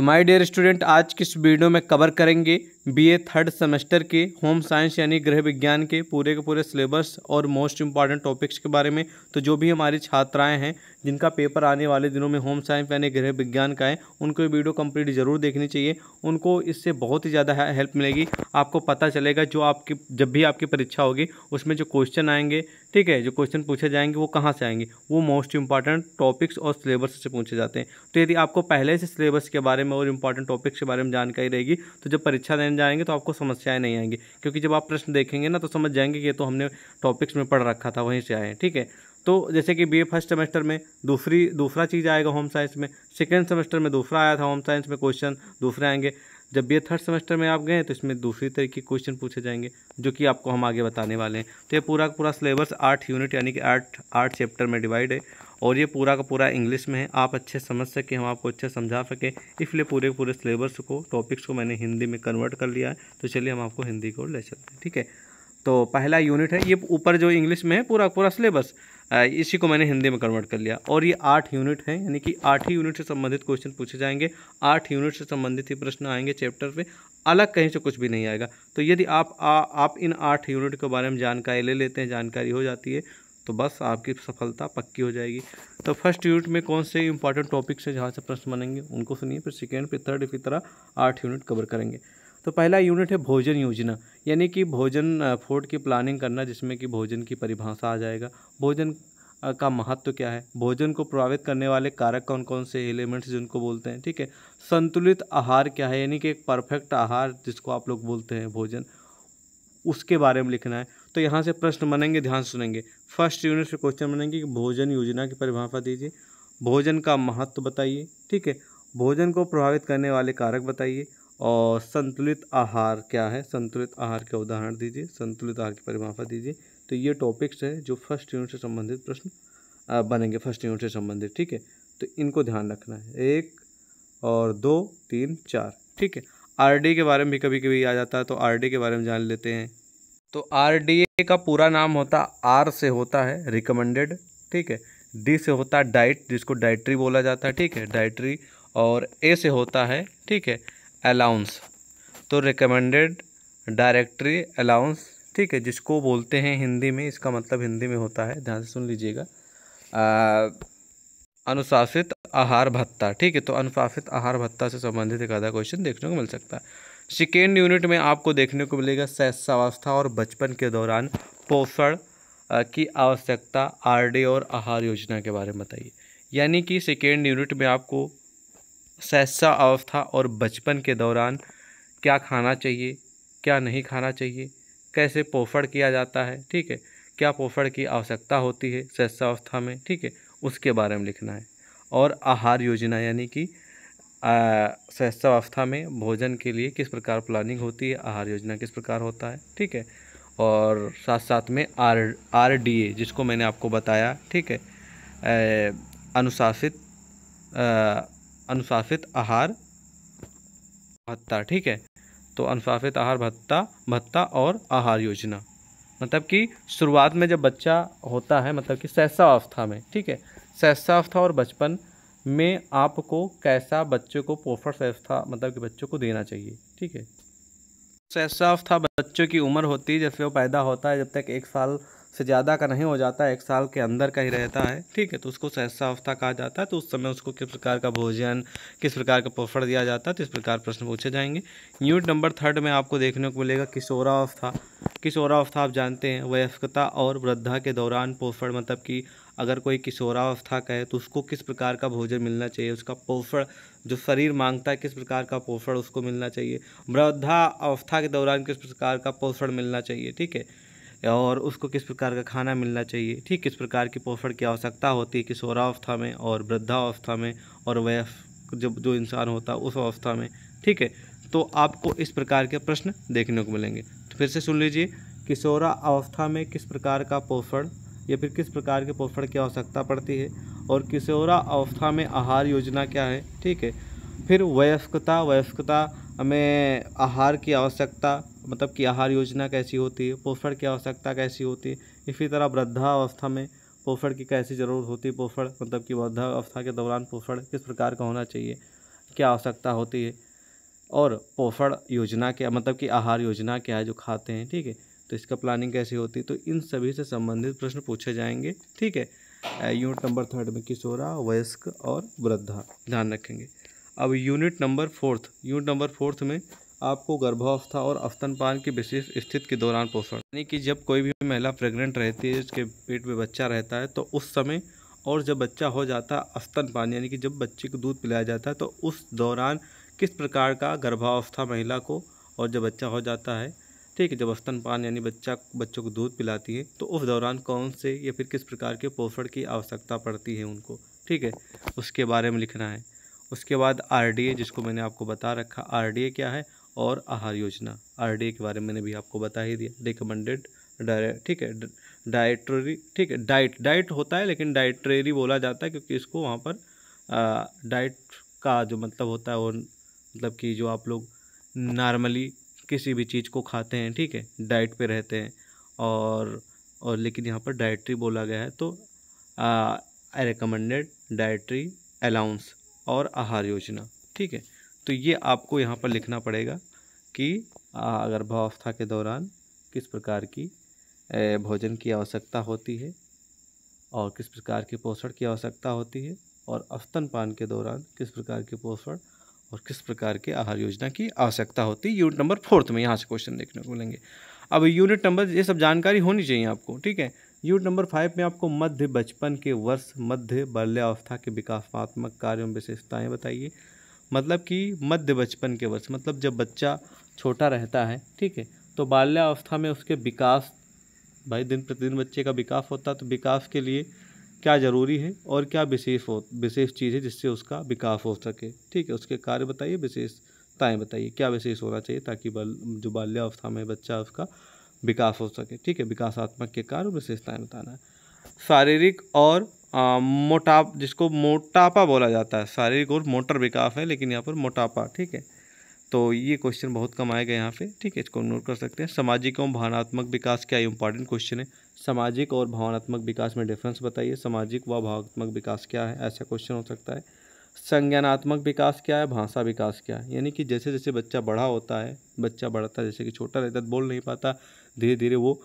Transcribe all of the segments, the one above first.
तो my dear student आज की इस वीडियो में कवर करेंगे बीए थर्ड सेमेस्टर के होम साइंस यानी गृह विज्ञान के पूरे के पूरे सिलेबस और मोस्ट इम्पॉर्टेंट टॉपिक्स के बारे में तो जो भी हमारी छात्राएं हैं जिनका पेपर आने वाले दिनों में होम साइंस यानी गृह विज्ञान का है उनको वीडियो कंप्लीट ज़रूर देखनी चाहिए उनको इससे बहुत ही ज़्यादा हेल्प मिलेगी आपको पता चलेगा जो आपकी जब भी आपकी परीक्षा होगी उसमें जो क्वेश्चन आएंगे ठीक है जो क्वेश्चन पूछे जाएंगे वो कहाँ से आएंगे वो मोस्ट इंपॉर्टेंट टॉपिक्स और सिलेबस से पूछे जाते हैं तो यदि आपको पहले से सिलेबस के बारे में और इंपॉर्टेंट टॉपिक्स के बारे में जानकारी रहेगी तो जब परीक्षा देने जाएंगे तो आपको समस्याएं नहीं आएंगी क्योंकि जब आप प्रश्न देखेंगे ना तो समझ जाएंगे कि ये तो हमने टॉपिक्स में पढ़ रखा था वहीं से आए ठीक है तो जैसे कि बीए फर्स्ट सेमेस्टर में दूसरी दूसरा चीज़ आएगा होम साइंस में सेकेंड सेमेस्टर में दूसरा आया था होम साइंस में क्वेश्चन दूसरे आएंगे जब बी थर्ड सेमेस्टर में आप गए तो इसमें दूसरी तरीके के क्वेश्चन पूछे जाएंगे जो कि आपको हम आगे बताने वाले हैं तो ये पूरा का पूरा सिलेबस आठ यूनिट यानी कि आठ आठ चैप्टर में डिवाइड है और ये पूरा का पूरा इंग्लिश में है आप अच्छे समझ सकें हम आपको अच्छे समझा सकें इसलिए पूरे पूरे सिलेबस को टॉपिक्स को मैंने हिंदी में कन्वर्ट कर लिया है तो चलिए हम आपको हिंदी को ले चलते हैं ठीक है तो पहला यूनिट है ये ऊपर जो इंग्लिश में है पूरा पूरा सिलेबस इसी को मैंने हिंदी में कन्वर्ट कर लिया और ये आठ यूनिट हैं यानी कि आठ ही यूनिट से संबंधित क्वेश्चन पूछे जाएंगे आठ यूनिट से संबंधित ही प्रश्न आएंगे चैप्टर पे अलग कहीं से कुछ भी नहीं आएगा तो यदि आप आ, आप इन आठ यूनिट के बारे में जानकारी ले लेते हैं जानकारी हो जाती है तो बस आपकी सफलता पक्की हो जाएगी तो फर्स्ट यूनिट में कौन से इंपॉर्टेंट टॉपिक्स हैं जहाँ से प्रश्न बनेंगे उनको सुनिए फिर सेकेंड फिर थर्ड इसी तरह आठ यूनिट कवर करेंगे तो पहला यूनिट है भोजन योजना यानी कि भोजन फूड की प्लानिंग करना जिसमें कि भोजन की परिभाषा आ जाएगा भोजन का महत्व तो क्या है भोजन को प्रभावित करने वाले कारक कौन कौन से एलिमेंट्स जिनको बोलते हैं ठीक है संतुलित आहार क्या है यानी कि एक परफेक्ट आहार जिसको आप लोग बोलते हैं भोजन उसके बारे में लिखना है तो यहाँ से प्रश्न बनेंगे ध्यान सुनेंगे फर्स्ट यूनिट से क्वेश्चन बनेंगे कि भोजन योजना की परिभाषा दीजिए भोजन का महत्व बताइए ठीक है भोजन को प्रभावित करने वाले कारक बताइए और संतुलित आहार क्या है संतुलित आहार का उदाहरण दीजिए संतुलित आहार की परिभाषा दीजिए तो ये टॉपिक्स हैं जो फर्स्ट यूनिट से संबंधित प्रश्न बनेंगे फर्स्ट यूनिट से संबंधित ठीक है तो इनको ध्यान रखना है एक और दो तीन चार ठीक है आरडीए के बारे में भी कभी कभी आ जाता है तो आरडीए के बारे में जान लेते हैं तो आरडीए का पूरा नाम होता आर से होता है रिकमेंडेड ठीक है डी से होता है डाइट जिसको डाइट्री बोला जाता है ठीक है डाइट्री और ए से होता है ठीक है अलाउंस तो रिकमेंडेड डायरेक्टरी अलाउंस ठीक है जिसको बोलते हैं हिंदी में इसका मतलब हिंदी में होता है ध्यान से सुन लीजिएगा अनुशासित आहार भत्ता ठीक है तो अनुशासित आहार भत्ता से संबंधित एक आधा क्वेश्चन देखने को मिल सकता है सेकेंड यूनिट में आपको देखने को मिलेगा शैशावस्था और बचपन के दौरान पोषण की आवश्यकता आरडी और आहार योजना के बारे में बताइए यानी कि सेकेंड यूनिट में आपको सहसा अवस्था और बचपन के दौरान क्या खाना चाहिए क्या नहीं खाना चाहिए कैसे पोषण किया जाता है ठीक है क्या पोषण की आवश्यकता होती है अवस्था में ठीक है उसके बारे में लिखना है और आहार योजना यानी कि अवस्था में भोजन के लिए किस प्रकार प्लानिंग होती है आहार योजना किस प्रकार होता है ठीक है और साथ साथ में आर आर डी ए जिसको मैंने आपको बताया ठीक है अनुशासित अनुशासित आहार भत्ता ठीक है तो अनुशासित आहार भत्ता भत्ता और आहार योजना मतलब कि शुरुआत में जब बच्चा होता है मतलब कि शैशावस्था में ठीक है शैशावस्था और बचपन में आपको कैसा बच्चे को पोषण सहस्था मतलब कि बच्चों को देना चाहिए ठीक है अवस्था बच्चों की उम्र होती है जब से वो पैदा होता है जब तक एक साल से ज़्यादा का नहीं हो जाता है एक साल के अंदर का ही रहता है ठीक है तो उसको सहसावस्था कहा जाता है तो उस समय उसको किस प्रकार का भोजन किस प्रकार का पोषण दिया जाता है तो इस प्रकार प्रश्न पूछे जाएंगे यूनिट नंबर थर्ड में आपको देखने को मिलेगा किशोरावस्था किशोरावस्था आप जानते हैं वयस्कता और वृद्धा के दौरान पोषण मतलब कि अगर कोई किशोरावस्था का है तो उसको किस प्रकार का भोजन मिलना चाहिए उसका पोषण जो शरीर मांगता है किस प्रकार का पोषण उसको मिलना चाहिए वृद्धा अवस्था के दौरान किस प्रकार का पोषण मिलना चाहिए ठीक है और उसको किस प्रकार का खाना मिलना चाहिए ठीक किस प्रकार की पोषण की आवश्यकता होती है किस में और वृद्धावस्था में और वयस्क जब जो इंसान होता है उस अवस्था में ठीक है तो आपको इस प्रकार के प्रश्न देखने को मिलेंगे तो फिर से सुन लीजिए किशोरा अवस्था में किस प्रकार का पोषण या फिर किस प्रकार के पोषण की आवश्यकता पड़ती है और किशोरा अवस्था में आहार योजना क्या है ठीक है फिर वयस्कता वयस्कता में आहार की आवश्यकता मतलब कि आहार योजना कैसी होती है पोषण की आवश्यकता कैसी होती है इसी तरह वृद्धावस्था में पोषण की कैसी ज़रूरत होती है पोषण मतलब कि वृद्धावस्था के दौरान पोषण किस प्रकार का होना चाहिए क्या आवश्यकता होती है और पोषण योजना क्या मतलब कि आहार योजना क्या है जो खाते हैं ठीक है तो इसका प्लानिंग कैसे होती है तो इन सभी से संबंधित प्रश्न पूछे जाएंगे ठीक है यूनिट नंबर थर्ड में किशोरा वयस्क और वृद्धा ध्यान रखेंगे अब unit number fourth unit number fourth में आपको गर्भावस्था और अस्तनपान की विशेष स्थिति के दौरान पोषण यानी कि जब कोई भी महिला प्रेग्नेंट रहती है उसके पेट में बच्चा रहता है तो उस समय और जब बच्चा हो जाता है अस्तनपान यानी कि जब बच्चे को दूध पिलाया जाता है तो उस दौरान किस प्रकार का गर्भावस्था महिला को और जब बच्चा हो जाता है ठीक है जब पान यानी बच्चा बच्चों को दूध पिलाती है तो उस दौरान कौन से या फिर किस प्रकार के पोषण की आवश्यकता पड़ती है उनको ठीक है उसके बारे में लिखना है उसके बाद आर जिसको मैंने आपको बता रखा आर क्या है और आहार योजना आर के बारे में मैंने भी आपको बता ही दिया रिकमेंडेड डायरेक्ट ठीक है डाइटरी ठीक है डाइट डाइट होता है लेकिन डाइटरेरी बोला जाता है क्योंकि इसको वहाँ पर डाइट का जो मतलब होता है वो मतलब कि जो आप लोग नॉर्मली किसी भी चीज़ को खाते हैं ठीक है डाइट पे रहते हैं और और लेकिन यहाँ पर डाइट्री बोला गया है तो आई रिकमेंडेड डाइट्री अलाउंस और आहार योजना ठीक है तो ये आपको यहाँ पर लिखना पड़ेगा कि गर्भावस्था के दौरान किस प्रकार की भोजन की आवश्यकता होती है और किस प्रकार के पोषण की आवश्यकता होती है और अस्तनपान के दौरान किस प्रकार के पोषण और किस प्रकार के आहार योजना की आवश्यकता होती है यूनिट नंबर फोर्थ में यहाँ से क्वेश्चन देखने को मिलेंगे अब यूनिट नंबर ये सब जानकारी होनी चाहिए आपको ठीक है यूनिट नंबर फाइव में आपको मध्य बचपन के वर्ष मध्य बाल्यावस्था के विकासात्मक कार्यों विशेषताएँ बताइए मतलब कि मध्य बचपन के वर्ष मतलब जब बच्चा छोटा रहता है ठीक है तो बाल्यावस्था में उसके विकास भाई दिन प्रतिदिन बच्चे का विकास होता है तो विकास के लिए क्या ज़रूरी है और क्या विशेष हो विशेष चीज़ है जिससे उसका विकास हो सके ठीक है उसके कार्य बताइए विशेषताएँ बताइए क्या विशेष होना चाहिए ताकि बल जो बाल्यावस्था में बच्चा उसका विकास हो सके ठीक है विकासात्मक के कार्य विशेषताएँ बताना है शारीरिक और मोटाप जिसको मोटापा बोला जाता है शारीरिक और मोटर विकास है लेकिन यहाँ पर मोटापा ठीक है तो ये क्वेश्चन बहुत कम आएगा यहाँ पे ठीक है इसको नोट कर सकते हैं सामाजिक एवं भावनात्मक विकास क्या इंपॉर्टेंट क्वेश्चन है सामाजिक और भावनात्मक विकास में डिफरेंस बताइए सामाजिक व भावनात्मक विकास क्या है ऐसा क्वेश्चन हो सकता है संज्ञानात्मक विकास क्या है भाषा विकास क्या है यानी कि जैसे जैसे बच्चा बड़ा होता है बच्चा बढ़ता है जैसे कि छोटा रहता है बोल नहीं पाता धीरे धीरे वो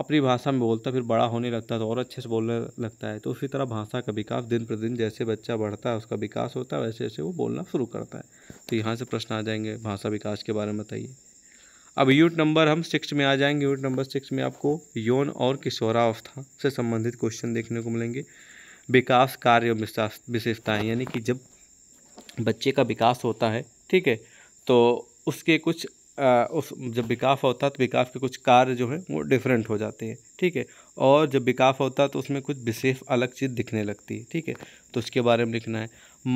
अपनी भाषा में बोलता फिर बड़ा होने लगता है तो और अच्छे से बोलने लगता है तो उसी तरह भाषा का विकास दिन प्रतिदिन जैसे बच्चा बढ़ता है उसका विकास होता है वैसे वैसे वो बोलना शुरू करता है तो यहाँ से प्रश्न आ जाएंगे भाषा विकास के बारे में बताइए अब यूट नंबर हम सिक्स में आ जाएंगे यूट नंबर सिक्स में आपको यौन और किशोरावस्था से संबंधित क्वेश्चन देखने को मिलेंगे विकास कार्य विशेषताएँ यानी कि जब बच्चे का विकास होता है ठीक है तो उसके कुछ उस जब विकास होता है तो विकास के कुछ कार्य जो हैं वो डिफरेंट हो जाते हैं ठीक है और जब विकास होता है तो उसमें कुछ विशेष अलग चीज़ दिखने लगती है ठीक है तो उसके बारे में लिखना है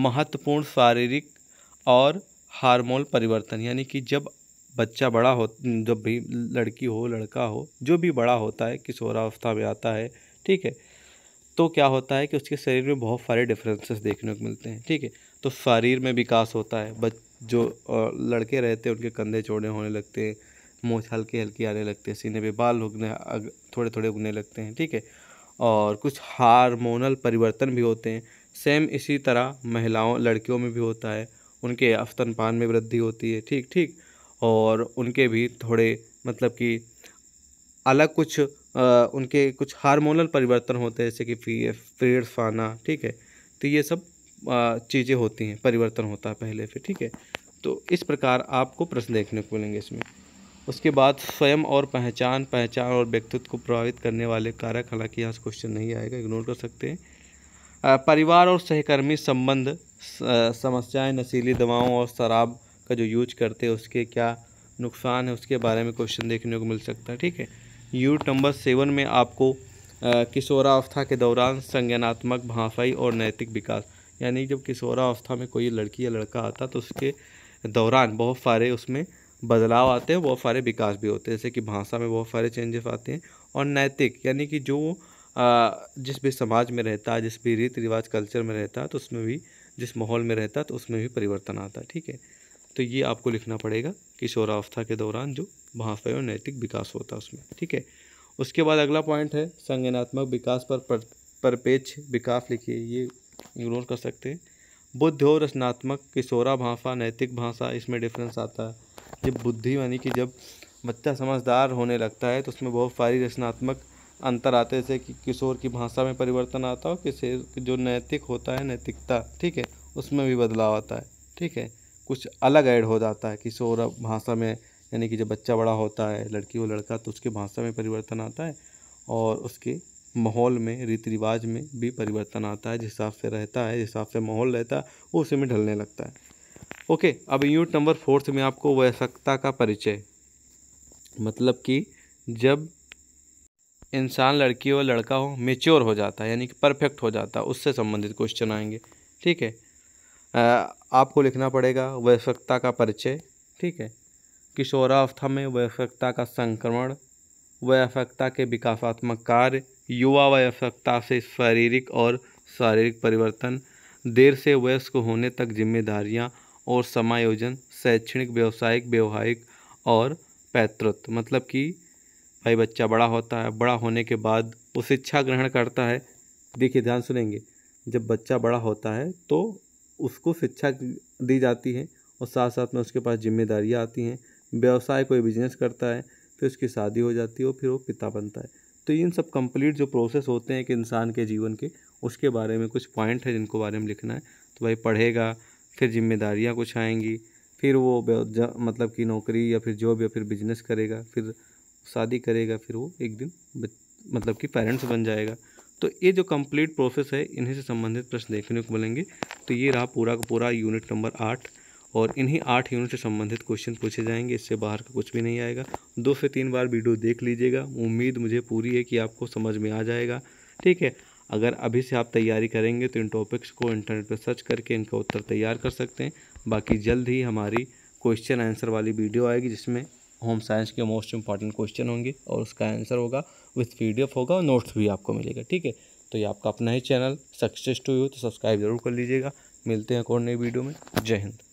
महत्वपूर्ण शारीरिक और हार्मोन परिवर्तन यानी कि जब बच्चा बड़ा हो जब भी लड़की हो लड़का हो जो भी बड़ा होता है किशोरावस्था में आता है ठीक है तो क्या होता है कि उसके शरीर में बहुत सारे डिफरेंसेस देखने को मिलते हैं ठीक है तो शरीर में विकास होता है बच जो लड़के रहते हैं उनके कंधे चौड़े होने लगते हैं मोछ हल्की हल्की आने लगते हैं सीने पे बाल उगने थोड़े थोड़े उगने लगते हैं ठीक है और कुछ हार्मोनल परिवर्तन भी होते हैं सेम इसी तरह महिलाओं लड़कियों में भी होता है उनके अफ्तनपान में वृद्धि होती है ठीक ठीक और उनके भी थोड़े मतलब कि अलग कुछ आ, उनके कुछ हार्मोनल परिवर्तन होते हैं जैसे कि पेड़ फाना ठीक है तो ये सब चीज़ें होती हैं परिवर्तन होता है पहले फिर ठीक है तो इस प्रकार आपको प्रश्न देखने को मिलेंगे इसमें उसके बाद स्वयं और पहचान पहचान और व्यक्तित्व को प्रभावित करने वाले कारक हालांकि यहाँ से क्वेश्चन नहीं आएगा इग्नोर कर सकते हैं परिवार और सहकर्मी संबंध समस्याएं नशीली दवाओं और शराब का जो यूज करते हैं उसके क्या नुकसान है उसके बारे में क्वेश्चन देखने को मिल सकता है ठीक है यूट नंबर सेवन में आपको किशोरावस्था के दौरान संज्ञानात्मक भाषाई और नैतिक विकास यानी जब किशोरावस्था में कोई लड़की या लड़का आता तो उसके दौरान बहुत सारे उसमें बदलाव आते हैं बहुत सारे विकास भी होते हैं जैसे कि भाषा में बहुत सारे चेंजेस आते हैं और नैतिक यानी कि जो जिस भी समाज में रहता है जिस भी रीति रिवाज कल्चर में रहता है तो उसमें भी जिस माहौल में रहता है तो उसमें भी परिवर्तन आता है ठीक है तो ये आपको लिखना पड़ेगा किशोरावस्था के दौरान जो भाषा और नैतिक विकास होता है उसमें ठीक है उसके बाद अगला पॉइंट है संगनात्मक विकास पर परिपेक्ष विकास लिखिए ये इग्नोर कर सकते हैं बुद्ध और रचनात्मक किशोरा भाषा नैतिक भाषा इसमें डिफरेंस आता है जब बुद्धि यानी कि जब बच्चा समझदार होने लगता है तो उसमें बहुत सारी रचनात्मक अंतर आते जैसे कि किशोर की भाषा में परिवर्तन आता हो किशोर जो नैतिक होता है नैतिकता ठीक है उसमें भी बदलाव आता है ठीक है कुछ अलग ऐड हो जाता है किशोर भाषा में यानी कि जब बच्चा बड़ा होता है लड़की वो लड़का तो उसकी भाषा में परिवर्तन आता है और उसकी माहौल में रीति रिवाज में भी परिवर्तन आता है जिस हिसाब से रहता है जिस हिसाब से माहौल रहता है वो उसी में ढलने लगता है ओके अब यूनिट नंबर फोर्थ में आपको वयस्कता का परिचय मतलब कि जब इंसान लड़की हो लड़का हो मेच्योर हो जाता है यानी कि परफेक्ट हो जाता है उससे संबंधित क्वेश्चन आएंगे ठीक है आपको लिखना पड़ेगा वयस्कता का परिचय ठीक है किशोरावस्था में वयस्कता का संक्रमण वयस्कता के विकासात्मक कार्य युवावस्था से शारीरिक और शारीरिक परिवर्तन देर से वयस्क होने तक जिम्मेदारियां और समायोजन शैक्षणिक व्यावसायिक व्यवहारिक और पैतृत्व मतलब कि भाई बच्चा बड़ा होता है बड़ा होने के बाद वो शिक्षा ग्रहण करता है देखिए ध्यान सुनेंगे जब बच्चा बड़ा होता है तो उसको शिक्षा दी जाती है और साथ साथ में उसके पास जिम्मेदारियाँ आती हैं व्यवसाय कोई बिजनेस करता है फिर उसकी शादी हो जाती है और फिर वो पिता बनता है तो इन सब कंप्लीट जो प्रोसेस होते हैं एक इंसान के जीवन के उसके बारे में कुछ पॉइंट है जिनको बारे में लिखना है तो भाई पढ़ेगा फिर जिम्मेदारियाँ कुछ आएंगी फिर वो मतलब कि नौकरी या फिर जॉब या फिर बिजनेस करेगा फिर शादी करेगा फिर वो एक दिन मतलब कि पेरेंट्स बन जाएगा तो ये जो कंप्लीट प्रोसेस है इन्हीं से संबंधित प्रश्न देखने को मिलेंगे तो ये रहा पूरा का पूरा यूनिट नंबर आठ और इन्हीं आठ यूनिट से संबंधित क्वेश्चन पूछे जाएंगे इससे बाहर का कुछ भी नहीं आएगा दो से तीन बार वीडियो देख लीजिएगा उम्मीद मुझे पूरी है कि आपको समझ में आ जाएगा ठीक है अगर अभी से आप तैयारी करेंगे तो इन टॉपिक्स को इंटरनेट पर सर्च करके इनका उत्तर तैयार कर सकते हैं बाकी जल्द ही हमारी क्वेश्चन आंसर वाली वीडियो आएगी जिसमें होम साइंस के मोस्ट इंपॉर्टेंट क्वेश्चन होंगे और उसका आंसर होगा विथ पी होगा और नोट्स भी आपको मिलेगा ठीक है तो ये आपका अपना ही चैनल सक्सेस टू यू तो सब्सक्राइब जरूर कर लीजिएगा मिलते हैं और नई वीडियो में जय हिंद